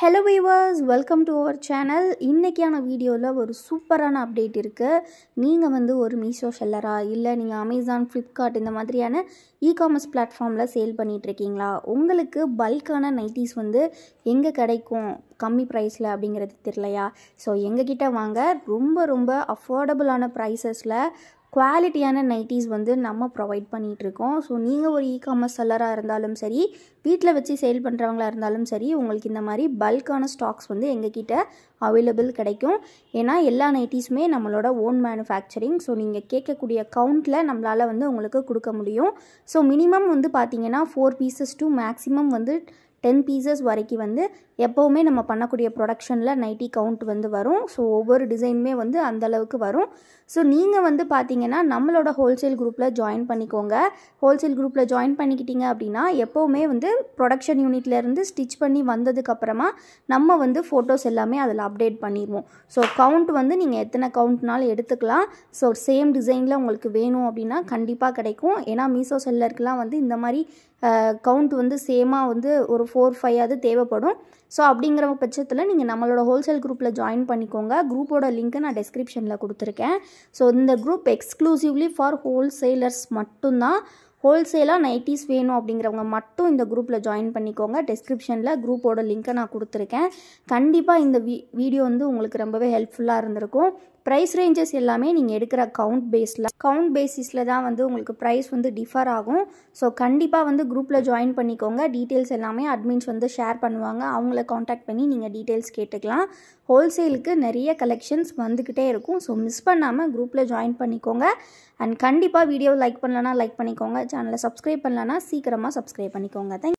hello viewers welcome to our channel இன்றைக்கியான வீடியோவில் ஒரு சூப்பரான அப்டேட் இருக்குது நீங்கள் வந்து ஒரு மீஷோ செல்லரா இல்லை நீங்கள் அமேசான் ஃப்ளிப்கார்ட் இந்த மாதிரியான இ காமர்ஸ் பிளாட்ஃபார்மில் சேல் பண்ணிகிட்ருக்கீங்களா உங்களுக்கு பல்கான நைட்டிஸ் வந்து எங்கே கிடைக்கும் கம்மி ப்ரைஸில் அப்படிங்கிறது தெரிலையா ஸோ எங்ககிட்ட வாங்க ரொம்ப ரொம்ப அஃபோர்டபுளான ப்ரைஸஸில் குவாலிட்டியான நைட்டிஸ் வந்து நம்ம ப்ரொவைட் பண்ணிகிட்ருக்கோம் ஸோ நீங்கள் ஒரு இ காமர்ஸ் செல்லராக இருந்தாலும் சரி வீட்டில் வச்சு சேல் பண்ணுறவங்களா இருந்தாலும் சரி உங்களுக்கு இந்த மாதிரி பல்கான ஸ்டாக்ஸ் வந்து எங்கள் கிட்ட அவைலபிள் கிடைக்கும் ஏன்னா எல்லா நைட்டிஸுமே நம்மளோட ஓன் மேனுஃபேக்சரிங் ஸோ நீங்கள் கேட்கக்கூடிய கவுண்டில் நம்மளால் வந்து உங்களுக்கு கொடுக்க முடியும் ஸோ மினிமம் வந்து பார்த்திங்கன்னா ஃபோர் பீசஸ் டூ மேக்ஸிமம் வந்து டென் பீசஸ் வரைக்கும் வந்து எப்போவுமே நம்ம பண்ணக்கூடிய ப்ரொடக்ஷனில் நைட்டி கவுண்ட் வந்து வரும் ஸோ ஒவ்வொரு டிசைனுமே வந்து அந்தளவுக்கு வரும் ஸோ நீங்கள் வந்து பார்த்தீங்கன்னா நம்மளோட ஹோல்சேல் குரூப்பில் ஜாயின் பண்ணிக்கோங்க ஹோல்சேல் குரூப்பில் ஜாயின் பண்ணிக்கிட்டீங்க அப்படின்னா எப்போவுமே வந்து ப்ரொடக்ஷன் யூனிட்லேருந்து ஸ்டிச் பண்ணி வந்ததுக்கப்புறமா நம்ம வந்து ஃபோட்டோஸ் எல்லாமே அதில் அப்டேட் பண்ணிடுவோம் ஸோ கவுண்ட் வந்து நீங்கள் எத்தனை கவுண்ட்னாலும் எடுத்துக்கலாம் ஸோ சேம் டிசைனில் உங்களுக்கு வேணும் அப்படின்னா கண்டிப்பாக கிடைக்கும் ஏன்னா மீசோ செல்லருக்குலாம் வந்து இந்த மாதிரி கவுண்ட் வந்து சேமாக வந்து ஒரு ஃபோர் ஃபைவ் அது தேவைப்படும் ஸோ அப்படிங்கிற பட்சத்தில் நீங்கள் நம்மளோட ஹோல்சேல் குரூப்பில் ஜாயின் பண்ணிக்கோங்க குரூப்போட லிங்க்கை நான் டிஸ்கிரிப்ஷனில் கொடுத்துருக்கேன் ஸோ இந்த குரூப் எக்ஸ்க்ளூசிவ்லி ஃபார் ஹோல்சேலர்ஸ் மட்டும்தான் ஹோல்சேலாக நைட்டிஸ் வேணும் அப்படிங்கிறவங்க மட்டும் இந்த குரூப்பில் ஜாயின் பண்ணிக்கோங்க டிஸ்கிரிப்ஷனில் குரூப்போட லிங்க்கை நான் கொடுத்துருக்கேன் கண்டிப்பாக இந்த வீ வீடியோ வந்து உங்களுக்கு ரொம்பவே ஹெல்ப்ஃபுல்லாக இருந்திருக்கும் ப்ரைஸ் ரேஞ்சஸ் எல்லாமே நீங்கள் எடுக்கிற கவுண்ட் பேஸில் கவுண்ட் பேசிஸில் தான் வந்து உங்களுக்கு ப்ரைஸ் வந்து டிஃபர் ஆகும் ஸோ கண்டிப்பாக வந்து குரூப்பில் ஜாயின் பண்ணிக்கோங்க டீட்டெயில்ஸ் எல்லாமே அட்மின்ஸ் வந்து ஷேர் பண்ணுவாங்க அவங்கள காண்டாக்ட் பண்ணி நீங்கள் டீட்டெயில்ஸ் கேட்டுக்கலாம் ஹோல்சேலுக்கு நிறைய கலெக்ஷன்ஸ் வந்துக்கிட்டே இருக்கும் ஸோ மிஸ் பண்ணாமல் குரூப்பில் ஜாயின் பண்ணிக்கோங்க அண்ட் கண்டிப்பாக வீடியோ லைக் பண்ணலன்னா லைக் பண்ணிக்கோங்க சேனலை சப்ஸ்கிரைப் பண்ணலன்னா சீக்கிரமாக சப்ஸ்கிரைப் பண்ணிக்கோங்க தேங்க்